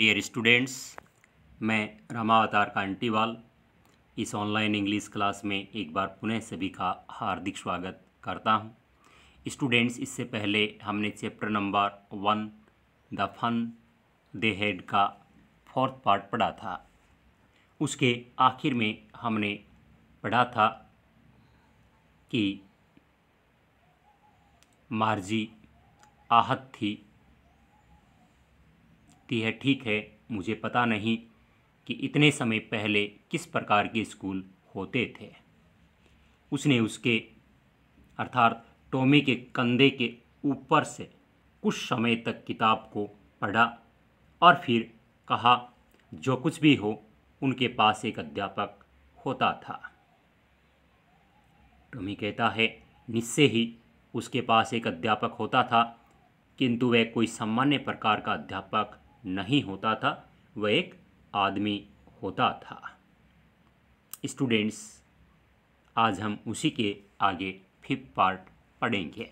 Dear students मैं अवतार कांटीवाल इस ऑनलाइन इंग्लिश क्लास में एक बार पुनः सभी का हार्दिक स्वागत करता हूं। स्टूडेंट्स इससे पहले हमने chapter number one the fun they had का फोर्थ पार्ट पढ़ा था उसके आखिर में हमने पढ़ा था कि मार्जी आहत थी सकती है ठीक है मुझे पता नहीं कि इतने समय पहले किस प्रकार के स्कूल होते थे उसने उसके अर्थात टोमी के कंधे के ऊपर से कुछ समय तक किताब को पढ़ा और फिर कहा जो कुछ भी हो उनके पास एक अध्यापक होता था टोमी कहता है निश्चय ही उसके पास एक अध्यापक होता था किंतु वह कोई सामान्य प्रकार का अध्यापक नहीं होता था वह एक आदमी होता था स्टूडेंट्स आज हम उसी के आगे फिफ्थ पार्ट पढ़ेंगे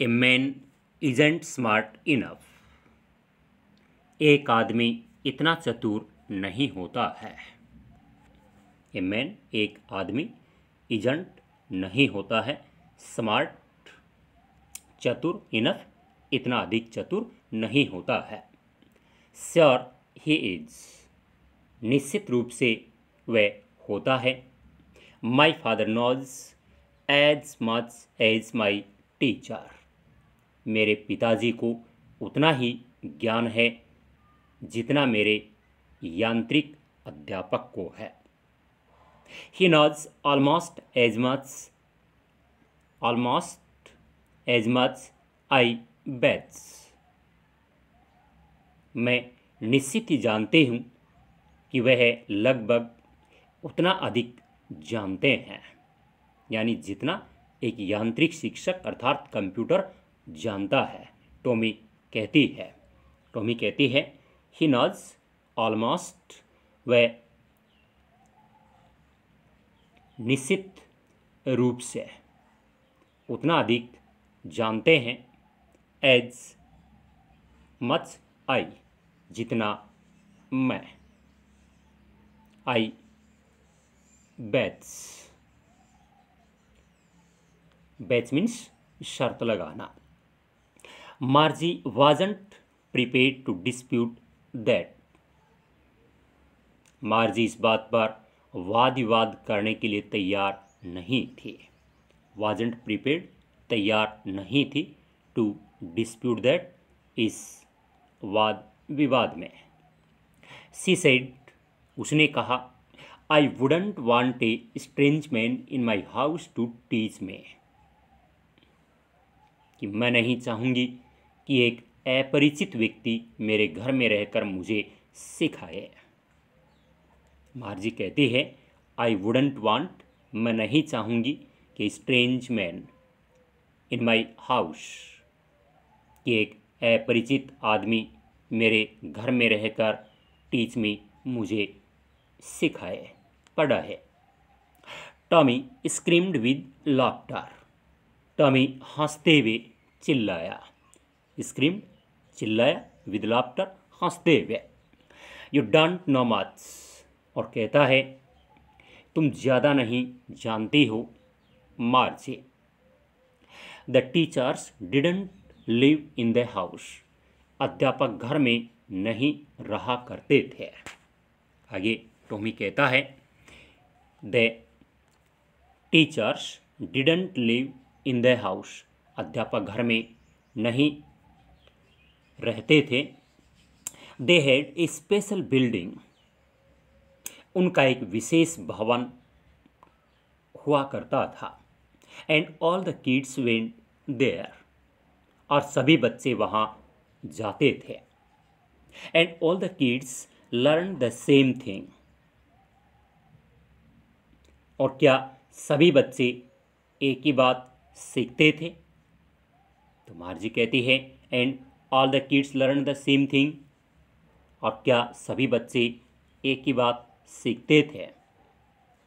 a man isn't smart enough एक आदमी इतना चतुर नहीं होता है ए मैन एक आदमी इजेंट नहीं होता है स्मार्ट चतुर इनफ इतना अधिक चतुर नहीं होता है श्योर ही इज निश्चित रूप से वह होता है my father knows as much as my teacher मेरे पिताजी को उतना ही ज्ञान है जितना मेरे यांत्रिक अध्यापक को है He knows almost as much, almost as much I bet. मैं निश्चित ही जानती हूँ कि वह लगभग उतना अधिक जानते हैं यानी जितना एक यांत्रिक शिक्षक अर्थात कंप्यूटर जानता है टोमी कहती है टोमी कहती है ही नॉज ऑलमोस्ट वह निश्चित रूप से उतना अधिक जानते हैं एज मच आई जितना मैं आई बैच बैच मीन्स शर्त लगाना Margie wasn't prepared to dispute that Margie इस बात पर वाद विवाद करने के लिए तैयार नहीं थे वाजेंट प्रिपेड तैयार नहीं थी टू डिस्प्यूट दैट इस वाद विवाद में सी सेड उसने कहा I wouldn't want a strange man in my house to teach me कि मैं नहीं चाहूँगी कि एक अपरिचित व्यक्ति मेरे घर में रहकर मुझे सिखाए मार्जी कहती है आई वुडेंट वांट मैं नहीं चाहूँगी कि strange man in my house कि एक अपरिचित आदमी मेरे घर में रहकर टीच में मुझे सिखाए पढ़ा है Tommy screamed with laughter Tommy हंसते हुए चिल्लाया स्क्रीम चिल्लाया विद लाफ्टर हंसते हुए यू डोंट नो मच और कहता है तुम ज़्यादा नहीं जानते हो Margie the teachers didn't live in the house अध्यापक घर में नहीं रहा करते थे आगे टोमी कहता है the teachers didn't live in the house अध्यापक घर में नहीं रहते थे they had a special building उनका एक विशेष भवन हुआ करता था and all the kids went there और सभी बच्चे वहाँ जाते थे and all the kids learn the same thing और क्या सभी बच्चे एक ही बात सीखते थे तो मार्जी कहती है and all the kids learn the same thing और क्या सभी बच्चे एक ही बात सीखते थे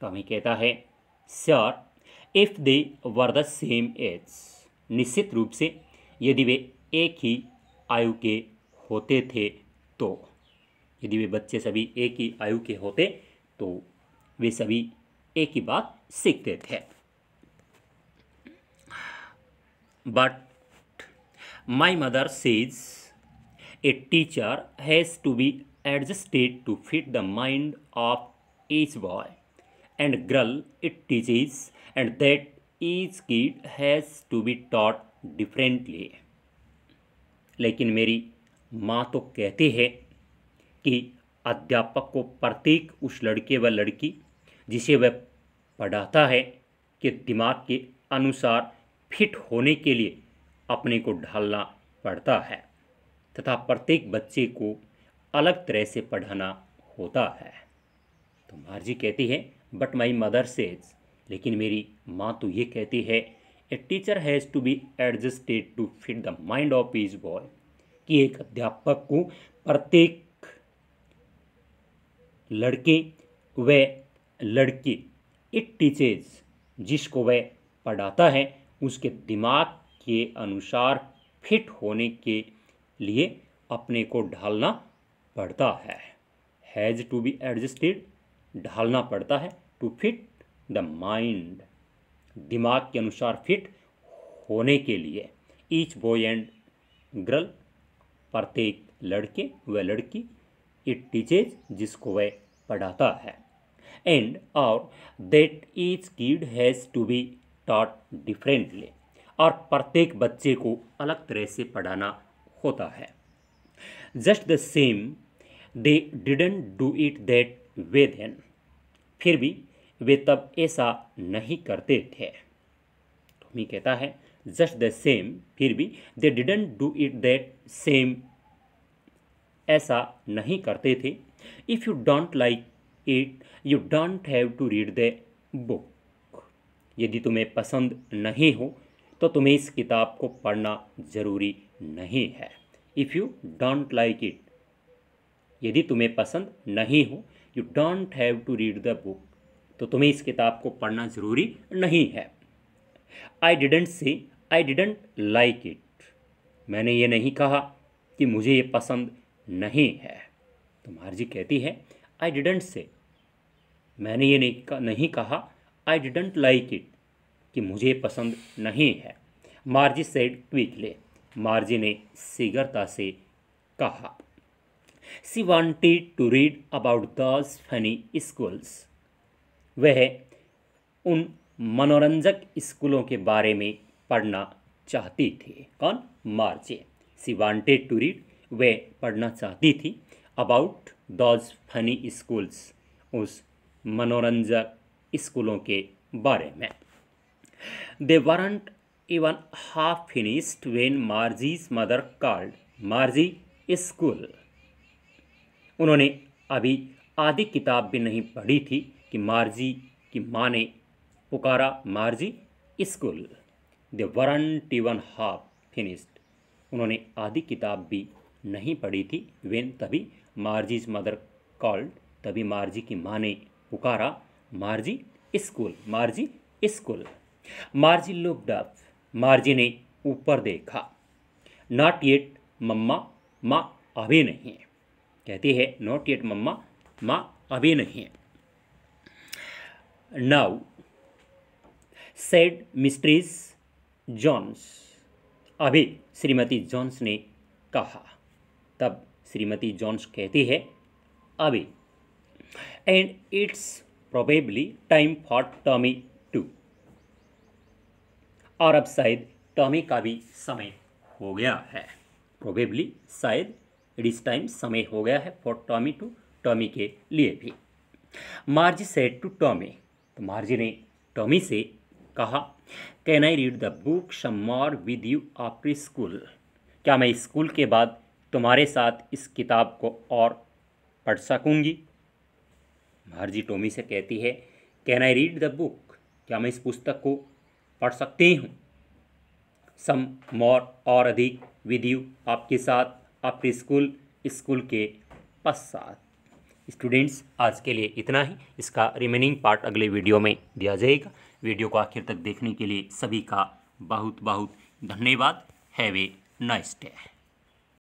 टॉमी तो कहता है sir if they were the same age निश्चित रूप से यदि वे एक ही आयु के होते थे तो यदि वे बच्चे सभी एक ही आयु के होते तो वे सभी एक ही बात सीखते थे but my mother says a teacher has to be adjusted to fit the mind of each boy and girl it teaches, and that each kid has to be taught differently. लेकिन मेरी माँ तो कहती है कि अध्यापक को प्रत्येक उस लड़के व लड़की जिसे वह पढ़ाता है के दिमाग के अनुसार फिट होने के लिए अपने को ढालना पड़ता है तथा प्रत्येक बच्चे को अलग तरह से पढ़ाना होता है तो मार्जी कहती है बट माई मदर सेज लेकिन मेरी माँ तो ये कहती है a teacher has to be adjusted to fit the mind of his boy कि एक अध्यापक को प्रत्येक लड़के व लड़की इट टीचेज जिसको वह पढ़ाता है उसके दिमाग के अनुसार फिट होने के लिए अपने को ढालना पड़ता है हैज़ टू बी एडजस्टेड ढालना पड़ता है टू फिट द माइंड दिमाग के अनुसार फिट होने के लिए ईच बॉय एंड गर्ल प्रत्येक लड़के व लड़की इट टीचेज जिसको वह पढ़ाता है एंड और that each kid has to be taught differently और प्रत्येक बच्चे को अलग तरह से पढ़ाना होता है just the same they didn't do it that way then फिर भी वे तब ऐसा नहीं करते थे टॉमी कहता है जस्ट द सेम फिर भी they didn't do it that same ऐसा नहीं करते थे if you don't like it you don't have to read the book यदि तुम्हें पसंद नहीं हो तो तुम्हें इस किताब को पढ़ना ज़रूरी नहीं है if you don't like it यदि तुम्हें पसंद नहीं हो you don't have to read the book तो तुम्हें इस किताब को पढ़ना ज़रूरी नहीं है I didn't say I didn't like it मैंने ये नहीं कहा कि मुझे ये पसंद नहीं है तो जी कहती है आई डिडेंट से मैंने ये नहीं, कहा आई डिडेंट लाइक इट कि मुझे पसंद नहीं है मार्जी सेड क्विकले मार्जी ने शीघ्रता से कहा she wanted to read about those funny schools वह उन मनोरंजक स्कूलों के बारे में पढ़ना चाहती थी कौन Margie she wanted to read वह पढ़ना चाहती थी अबाउट दॉज फनी स्कूल्स उस मनोरंजक स्कूलों के बारे में they weren't even half finished when Margie's mother called Margie school उन्होंने अभी आधी किताब भी नहीं पढ़ी थी कि मार्जी की माँ ने पुकारा मार्जी स्कूल द टी वन हाफ फिनिश्ड उन्होंने आधी किताब भी नहीं पढ़ी थी वेन तभी मार्जीज मदर कॉल्ड तभी मार्जी की माँ ने पुकारा Margie school Margie school Margie looked up Margie ने ऊपर देखा नॉट येट मम्मा माँ अभी नहीं कहती है नॉट येट मम्मा माँ अभी नहीं है नाउ सेड मिस्ट्रीज जॉन्स अभी श्रीमती जॉन्स ने कहा तब श्रीमती जॉन्स कहती है अभी and it's probably time for Tommy too और अब शायद टॉमी का भी समय हो गया है प्रोबेबली शायद इट इज टाइम समय हो गया है फॉर टॉमी टू टॉमी के लिए भी मार्जी सेट टू टॉमी तो मार्जी ने टॉमी से कहा can I read the book more with you after school क्या मैं स्कूल के बाद तुम्हारे साथ इस किताब को और पढ़ सकूंगी मार्जी टॉमी से कहती है can I read the book क्या मैं इस पुस्तक को पढ़ सकती हूँ सम मोर और अधिक विद यू आपके साथ आपके स्कूल स्कूल के पश्चात स्टूडेंट्स आज के लिए इतना ही इसका रिमेनिंग पार्ट अगले वीडियो में दिया जाएगा वीडियो को आखिर तक देखने के लिए सभी का बहुत बहुत धन्यवाद हैवे नाइस डे